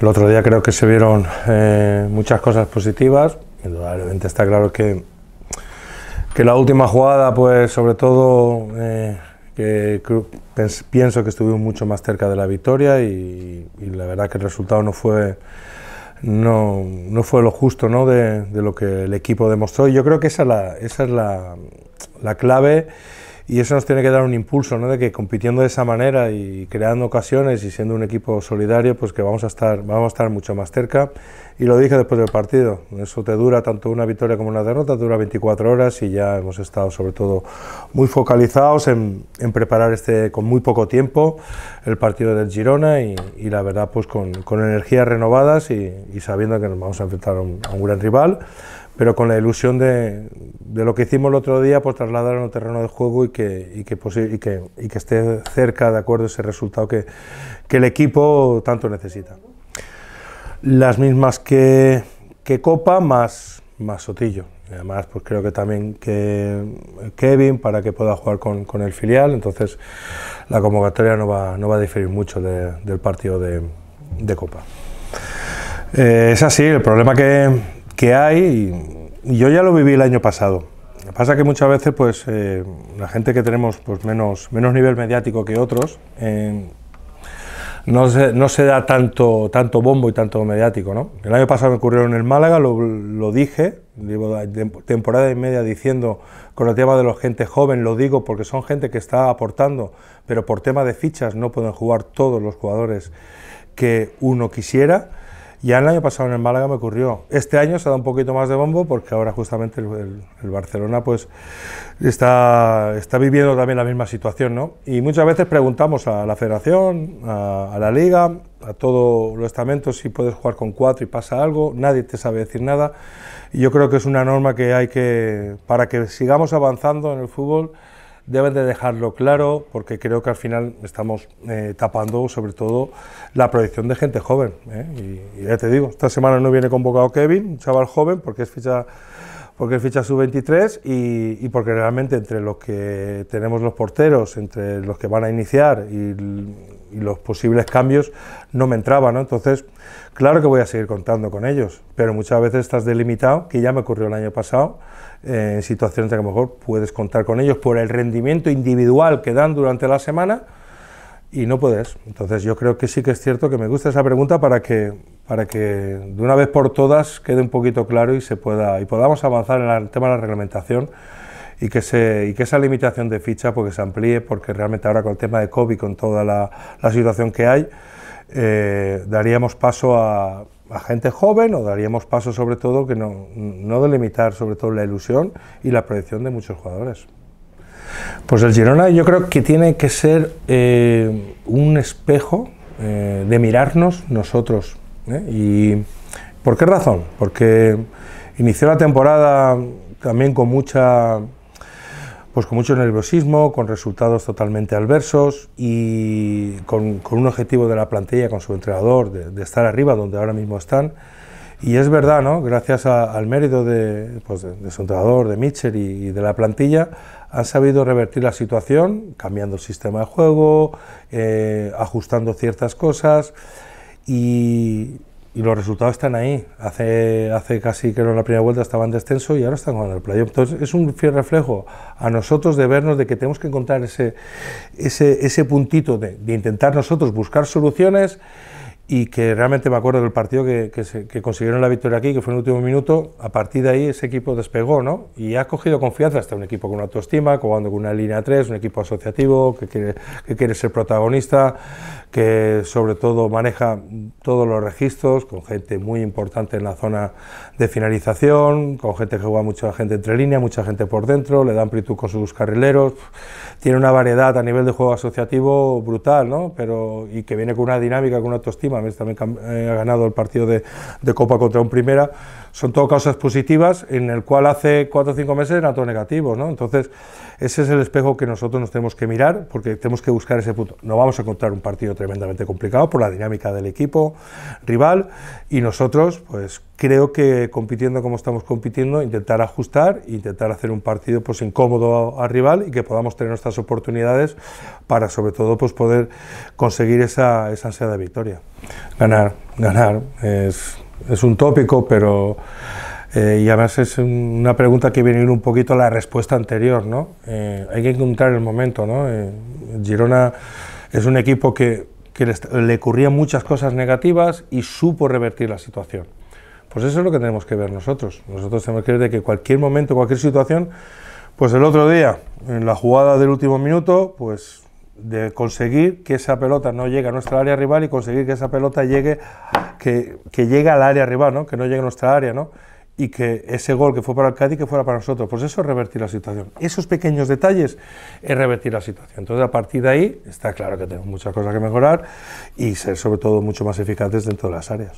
El otro día creo que se vieron eh, muchas cosas positivas. Indudablemente está claro que, que la última jugada, pues sobre todo, eh, pienso que estuvimos mucho más cerca de la victoria y, la verdad que el resultado no fue no, no fue lo justo De, lo que el equipo demostró. y Yo creo que esa es esa es la, la clave y eso nos tiene que dar un impulso, ¿no? De que compitiendo de esa manera y creando ocasiones y siendo un equipo solidario, pues que vamos a estar, vamos a estar mucho más cerca. Y lo dije después del partido, eso te dura tanto una victoria como una derrota, dura 24 horas y ya hemos estado sobre todo muy focalizados en, preparar este con muy poco tiempo el partido del Girona y, la verdad pues con, energías renovadas y, sabiendo que nos vamos a enfrentar a un gran rival pero con la ilusión de, lo que hicimos el otro día, pues en al terreno de juego y que, esté cerca de acuerdo ese resultado que, el equipo tanto necesita. Las mismas que, Copa más, más Sotillo. además, pues creo que también que Kevin para que pueda jugar con, el filial. Entonces, la convocatoria no va, a diferir mucho del partido de, Copa. Eh, es así, el problema que, que hay, y, yo ya lo viví el año pasado. pasa que muchas veces, pues, eh, la gente que tenemos pues, menos, menos nivel mediático que otros, eh, no, se, da tanto, tanto bombo y tanto mediático, ¿no? El año pasado me ocurrió en el Málaga, lo, lo dije, llevo temporada y media diciendo con el tema de los gente joven, lo digo porque son gente que está aportando, pero por tema de fichas no pueden jugar todos los jugadores que uno quisiera. Ya el año pasado en el Málaga me ocurrió. Este año se ha da un poquito más de bombo porque ahora justamente el, Barcelona pues está, está viviendo también la misma situación. ¿no? Y muchas veces preguntamos a la federación, a, la liga, a todos los estamentos si puedes jugar con cuatro y pasa algo. Nadie te sabe decir nada. yo creo que es una norma que hay que, para que sigamos avanzando en el fútbol, deben de dejarlo claro porque creo que al final estamos eh, tapando sobre todo la proyección de gente joven. ¿eh? Y, ya te digo, esta semana no viene convocado Kevin, un chaval joven, porque es ficha porque es ficha sub-23 y, y, porque realmente entre los que tenemos los porteros, entre los que van a iniciar y y los posibles cambios no me entraban, Entonces, claro que voy a seguir contando con ellos, pero muchas veces estás delimitado, que ya me ocurrió el año pasado, eh, en situaciones de que a lo mejor puedes contar con ellos por el rendimiento individual que dan durante la semana y no puedes. Entonces, yo creo que sí que es cierto que me gusta esa pregunta para que, para que de una vez por todas quede un poquito claro y se pueda y podamos avanzar en el tema de la reglamentación y que, se, y que esa limitación de ficha porque pues, se amplíe, porque realmente ahora con el tema de COVID, con toda la, situación que hay, eh, daríamos paso a, gente joven o daríamos paso sobre todo que no, no delimitar sobre todo la ilusión y la proyección de muchos jugadores. Pues el Girona yo creo que tiene que ser eh, un espejo eh, de mirarnos nosotros. ¿Y por qué razón? Porque inició la temporada también con mucha pues con mucho nerviosismo, con resultados totalmente adversos y con, un objetivo de la plantilla, con su entrenador, de, estar arriba donde ahora mismo están. Y es verdad, ¿no? gracias al mérito de, pues su entrenador, de Mitchell y, de la plantilla, han sabido revertir la situación, cambiando el sistema de juego, eh, ajustando ciertas cosas y y los resultados están ahí. Hace, hace casi que en la primera vuelta estaban descenso y ahora están con el playoff. Entonces es un fiel reflejo a nosotros de vernos de que tenemos que encontrar ese, ese, ese puntito de, de intentar nosotros buscar soluciones y que realmente me acuerdo del partido que, que, consiguieron la victoria aquí, que fue en el último minuto, a partir de ahí ese equipo despegó, ¿no? Y ha cogido confianza, hasta un equipo con una autoestima, jugando con una línea 3, un equipo asociativo, que quiere, que quiere ser protagonista, que sobre todo maneja todos los registros, con gente muy importante en la zona de finalización, con gente que juega mucha gente entre línea, mucha gente por dentro, le da amplitud con sus carrileros, tiene una variedad a nivel de juego asociativo brutal, ¿no? Pero, y que viene con una dinámica, con una autoestima también eh, ha ganado el partido de, de Copa contra un Primera son todo causas positivas, en el cual hace cuatro o cinco meses eran todo negativos, ¿no? Entonces, ese es el espejo que nosotros nos tenemos que mirar, porque tenemos que buscar ese punto. No vamos a encontrar un partido tremendamente complicado por la dinámica del equipo rival, y nosotros, pues creo que compitiendo como estamos compitiendo, intentar ajustar, intentar hacer un partido pues incómodo al rival y que podamos tener nuestras oportunidades para sobre todo pues poder conseguir esa, esa ansia de victoria. Ganar, ganar es es un tópico, pero eh, y además es una pregunta que viene un poquito a la respuesta anterior, ¿no? Eh, hay que encontrar el momento, ¿no? Eh, Girona es un equipo que, que le, ocurrían muchas cosas negativas y supo revertir la situación. Pues eso es lo que tenemos que ver nosotros. Nosotros tenemos que ver de que cualquier momento, cualquier situación, pues el otro día, en la jugada del último minuto, pues de conseguir que esa pelota no llegue a nuestra área rival y conseguir que esa pelota llegue que, que llega al área arriba, ¿no? que no llega a nuestra área, ¿no? y que ese gol que fue para el Cádiz que fuera para nosotros. Pues eso es revertir la situación. Esos pequeños detalles es revertir la situación. Entonces, a partir de ahí, está claro que tenemos muchas cosas que mejorar y ser, sobre todo, mucho más eficaces dentro de las áreas.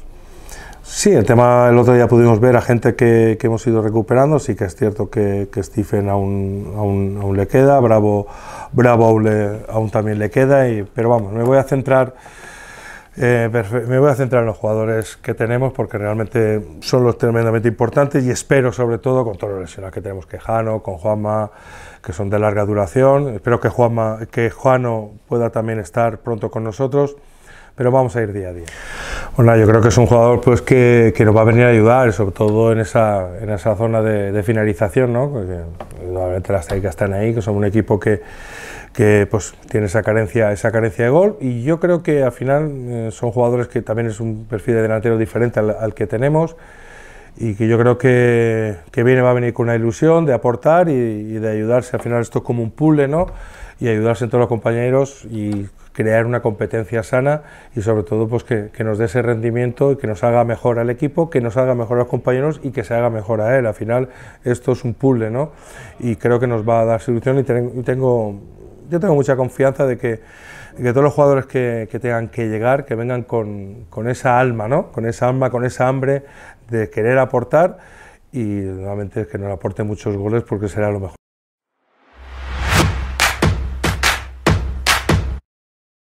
Sí, el tema, el otro día pudimos ver a gente que, hemos ido recuperando, sí que es cierto que, Stephen aún, le queda, Bravo, Bravo aún, también le queda, y, pero vamos, me voy a centrar eh, me voy a centrar en los jugadores que tenemos porque realmente son los tremendamente importantes y espero sobre todo con todos los lesionados que tenemos, que Jano, con Juanma, que son de larga duración. Espero que, Juanma, que Juano pueda también estar pronto con nosotros, pero vamos a ir día a día. Bueno, yo creo que es un jugador pues, que, que nos va a venir a ayudar, sobre todo en esa, en esa zona de, finalización, ¿no? Porque, eh, las técnicas están ahí, que son un equipo que que pues tiene esa carencia, esa carencia de gol y yo creo que al final eh, son jugadores que también es un perfil de delantero diferente al, que tenemos y que yo creo que, viene, va a venir con una ilusión de aportar y, de ayudarse. Al final esto es como un puzzle, ¿no? Y ayudarse todos los compañeros y crear una competencia sana y sobre todo pues que, nos dé ese rendimiento y que nos haga mejor al equipo, que nos haga mejor a los compañeros y que se haga mejor a él. Al final esto es un puzzle, ¿no? Y creo que nos va a dar solución y tengo yo tengo mucha confianza de que, todos los jugadores que, tengan que llegar, que vengan con, esa alma, ¿no? Con esa alma, con esa hambre de querer aportar y nuevamente que nos aporte muchos goles porque será lo mejor.